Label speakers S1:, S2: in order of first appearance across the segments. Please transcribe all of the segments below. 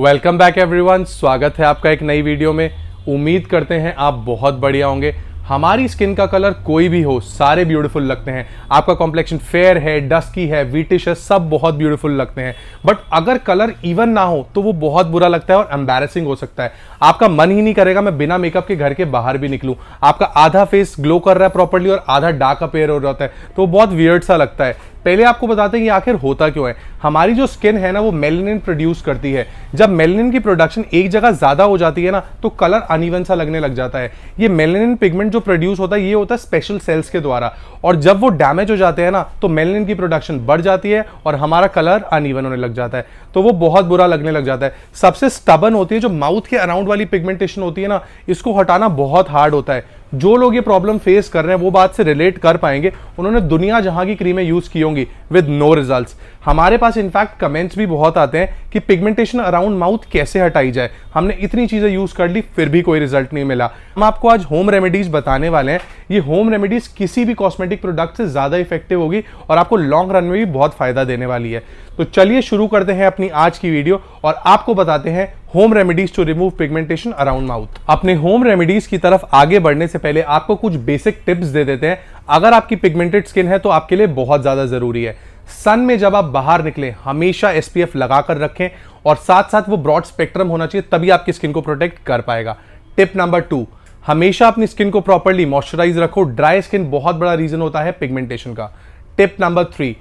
S1: welcome back everyone स्वागत है आपका एक नई वीडियो में उम्मीद करते हैं आप बहुत बढ़िया होंगे हमारी स्किन का कलर कोई भी हो सारे ब्यूटीफुल लगते हैं आपका कॉम्प्लेक्शन फेयर है डस्की है वीटिश है सब बहुत ब्यूटीफुल लगते हैं बट अगर कलर इवन ना हो तो वो बहुत बुरा लगता है और एम्बेरसिंग हो सकता है आपका मन ही नहीं करेगा मैं बिना मेकअप के घर के बाहर भी निकलूँ आपका आधा फेस ग्लो कर रहा है प्रॉपरली और आधा डार्क अपेयर हो जाता है तो बहुत वियर्ड सा लगता है पहले आपको बताते हैं कि आखिर होता क्यों है हमारी जो स्किन है ना वो मेलेनिन प्रोड्यूस करती है जब मेलेनिन की प्रोडक्शन एक जगह ज्यादा हो जाती है ना तो कलर अनइवन सा लगने लग जाता है ये मेलेनिन पिगमेंट जो जो प्रोड्यूस होता है ये होता है स्पेशल सेल्स के द्वारा और जब वो डैमेज हो जाते हैं ना तो मेलनिन की प्रोडक्शन बढ़ जाती है और हमारा कलर अनइवन होने लग जाता है तो वो बहुत बुरा लगने लग जाता है सबसे स्टबन होती है जो माउथ के अराउंड वाली पिगमेंटेशन होती है ना इसको हटाना बहुत हार्ड होता है जो लोग ये प्रॉब्लम फेस कर रहे हैं वो बात से रिलेट कर पाएंगे उन्होंने दुनिया जहां की क्रीमें यूज़ की होंगी विद नो रिजल्ट्स हमारे पास इनफैक्ट कमेंट्स भी बहुत आते हैं कि पिगमेंटेशन अराउंड माउथ कैसे हटाई जाए हमने इतनी चीज़ें यूज़ कर ली फिर भी कोई रिजल्ट नहीं मिला हम आपको आज होम रेमेडीज़ बताने वाले हैं ये होम रेमेडीज़ किसी भी कॉस्मेटिक प्रोडक्ट से ज़्यादा इफेक्टिव होगी और आपको लॉन्ग रन में भी बहुत फ़ायदा देने वाली है तो चलिए शुरू करते हैं अपनी आज की वीडियो और आपको बताते हैं home remedies to remove pigmentation around mouth अपने होम रेमेडीज की तरफ आगे बढ़ने से पहले आपको कुछ बेसिक टिप्स दे देते हैं अगर आपकी पिगमेंटेड स्किन है तो आपके लिए बहुत ज़्यादा ज़रूरी है सन में जब आप बाहर निकले हमेशा एसपीएफ लगाकर रखें और साथ साथ वो ब्रॉड स्पेक्ट्रम होना चाहिए तभी आपकी स्किन को प्रोटेक्ट कर पाएगा टिप नंबर टू हमेशा अपनी स्किन को प्रॉपरली मॉइस्चराइज रखो ड्राई स्किन बहुत बड़ा रीजन होता है पिगमेंटेशन का टिप नंबर थ्री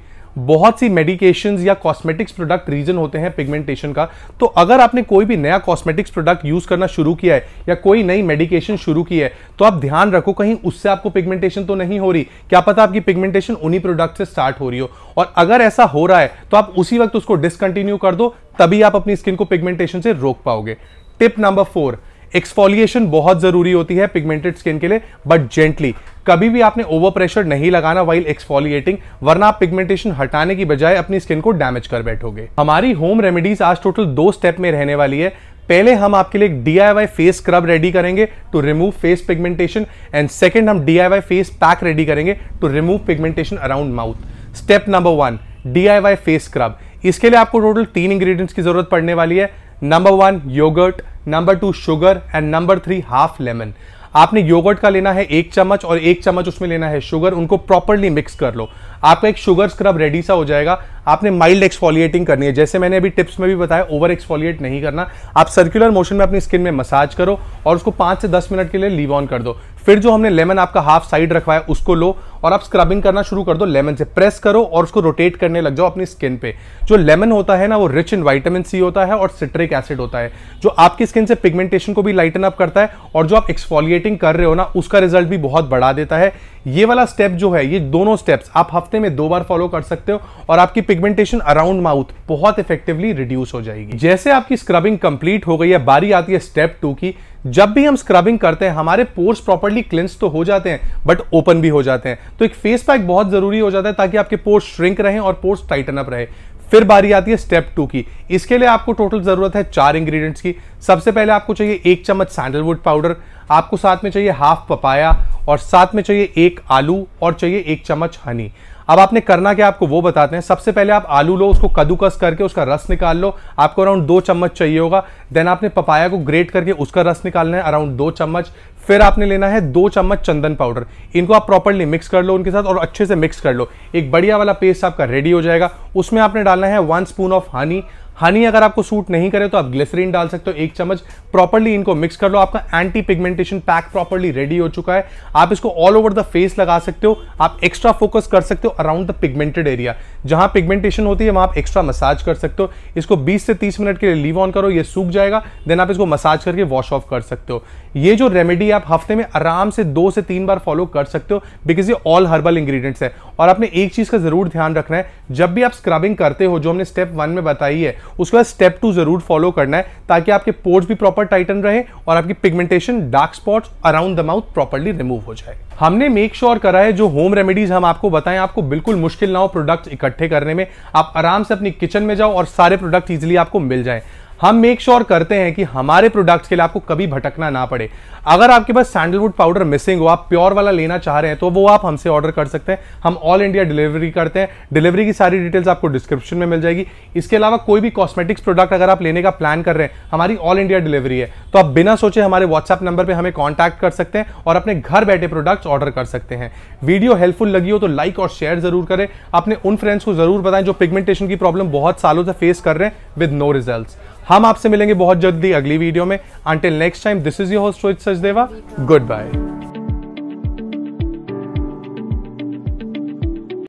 S1: बहुत सी मेडिकेशन या कॉस्मेटिक्स प्रोडक्ट रीजन होते हैं पिगमेंटेशन का तो अगर आपने कोई भी नया कॉस्मेटिक्स प्रोडक्ट यूज करना शुरू किया है या कोई नई मेडिकेशन शुरू की है तो आप ध्यान रखो कहीं उससे आपको पिगमेंटेशन तो नहीं हो रही क्या पता आपकी पिगमेंटेशन उन्हीं प्रोडक्ट से स्टार्ट हो रही हो और अगर ऐसा हो रहा है तो आप उसी वक्त उसको डिसकंटिन्यू कर दो तभी आप अपनी स्किन को पिगमेंटेशन से रोक पाओगे टिप नंबर फोर एक्सफोलिएशन बहुत जरूरी होती है पिगमेंटेड स्किन के लिए बट जेंटली कभी भी आपने ओवर प्रेशर नहीं लगाना वाइल एक्सफोलिएटिंग वरना आप पिगमेंटेशन हटाने की बजाय अपनी स्किन को डैमेज कर बैठोगे हमारी होम रेमेडीज आज टोटल दो स्टेप में रहने वाली है पहले हम आपके लिए D I Y face scrub ready करेंगे to remove face pigmentation and second हम D I Y face pack ready करेंगे to remove pigmentation around mouth step number one D I Y face scrub इसके लिए आपको total तीन ingredients की जरूरत पड़ने वाली है number one yogurt number two sugar and number three half lemon आपने योगर्ट का लेना है एक चम्मच और एक चम्मच उसमें लेना है शुगर उनको प्रॉपरली मिक्स कर लो आपका एक शुगर स्क्रब रेडी सा हो जाएगा आपने माइल्ड एक्सफोलिएटिंग करनी है जैसे मैंने अभी टिप्स में भी बताया ओवर एक्सफोलिएट नहीं करना आप सर्कुलर मोशन में अपनी स्किन में मसाज करो और उसको पांच से दस मिनट के लिए लीव ऑन कर दो फिर जो हमने लेमन आपका हाफ साइड रखवाया उसको लो और आप स्क्रबिंग करना शुरू कर दो लेमन से प्रेस करो और उसको रोटेट करने लग जाओ अपनी स्किन पे जो लेमन होता है ना वो रिच इन वाइटामिन सी होता है और सिट्रिक एसिड होता है जो आपकी स्किन से पिगमेंटेशन को भी लाइटन अप करता है और जो आप एक्सफोलिएटिंग कर रहे हो ना उसका रिजल्ट भी बहुत बढ़ा देता है ये वाला स्टेप जो है ये दोनों स्टेप्स आप हफ्ते में दो बार फॉलो कर सकते हो और आपकी पिगमेंटेशन अराउंड माउथ बहुत इफेक्टिवली रिड्यूस हो जाएगी जैसे आपकी स्क्रबिंग कंप्लीट हो गई है बारी आती है स्टेप टू की जब भी हम स्क्रबिंग करते हैं हमारे पोर्स प्रॉपरली क्लेंस तो हो जाते हैं बट ओपन भी हो जाते हैं तो एक फेस पैक बहुत जरूरी हो जाता है ताकि आपके पोर्स श्रिंक रहें और पोर्स टाइटन अप रहे फिर बारी आती है स्टेप टू की इसके लिए आपको टोटल ज़रूरत है चार इंग्रेडिएंट्स की सबसे पहले आपको चाहिए एक चम्मच सैंडलवुड पाउडर आपको साथ में चाहिए हाफ पपाया और साथ में चाहिए एक आलू और चाहिए एक चम्मच हनी अब आपने करना क्या आपको वो बताते हैं सबसे पहले आप आलू लो उसको कद्दूकस करके उसका रस निकाल लो आपको अराउंड दो चम्मच चाहिए होगा देन आपने पपाया को ग्रेट करके उसका रस निकालना है अराउंड दो चम्मच फिर आपने लेना है दो चम्मच चंदन पाउडर इनको आप प्रॉपरली मिक्स कर लो उनके साथ और अच्छे से मिक्स कर लो एक बढ़िया वाला पेस्ट आपका रेडी हो जाएगा उसमें आपने डालना है one spoon of honey honey अगर आपको सूट नहीं करे तो आप ग्लिसरीन डाल सकते हो एक चम्मच प्रॉपरली इनको मिक्स कर लो आपका anti pigmentation pack properly ready हो चुका है आप इसको ऑल ओवर द फेस लगा सकते हो आप एक्स्ट्रा फोकस कर सकते हो अराउंड द पिगमेंटेड एरिया जहां पिगमेंटेशन होती है वहां आप एक्स्ट्रा मसाज कर सकते हो इसको 20 से 30 मिनट के लिए लीव ऑन करो ये सूख जाएगा देन आप इसको मसाज करके वॉश ऑफ कर सकते हो ये जो रेमेडी आप हफ्ते में आराम से दो से तीन बार फॉलो कर सकते हो बिकॉज ये ऑल हर्बल इंग्रेडिएंट्स है और आपने एक चीज का जरूर ध्यान रखना है जब भी आप स्क्रबिंग करते हो जो हमने स्टेप वन में बताई है उसके बाद स्टेप टू जरूर फॉलो करना है ताकि आपके पोर्स भी प्रॉपर टाइटन रहे और आपकी pigmentation dark spots around the mouth properly remove हो जाए हमने मेक श्योर sure करा है जो होम रेमेडीज हम आपको बताएं आपको बिल्कुल मुश्किल ना हो प्रोडक्ट्स इकट्ठे करने में आप आराम से अपनी किचन में जाओ और सारे प्रोडक्ट इजिली आपको मिल जाए हम मेक श्योर sure करते हैं कि हमारे प्रोडक्ट्स के लिए आपको कभी भटकना ना पड़े अगर आपके पास सैंडलवुड पाउडर मिसिंग हो आप प्योर वाला लेना चाह रहे हैं तो वो आप हमसे ऑर्डर कर सकते हैं हम ऑल इंडिया डिलीवरी करते हैं डिलीवरी की सारी डिटेल्स आपको डिस्क्रिप्शन में मिल जाएगी इसके अलावा कोई भी कॉस्मेटिक्स प्रोडक्ट अगर आप लेने का प्लान कर रहे हैं हमारी ऑल इंडिया डिलीवरी है तो आप बिना सोचे हमारे व्हाट्सएप नंबर पर हमें कॉन्टैक्ट कर सकते हैं और अपने घर बैठे प्रोडक्ट्स ऑर्डर कर सकते हैं वीडियो हेल्पफुल लगी हो तो लाइक और शेयर जरूर करें अपने उन फ्रेंड्स को जरूर बताएं जो पिगमेंटेशन की प्रॉब्लम बहुत सालों से फेस कर रहे हैं विद नो रिजल्ट हम आपसे मिलेंगे बहुत जल्दी अगली वीडियो में until next time this is your host Rohit Sachdeva good bye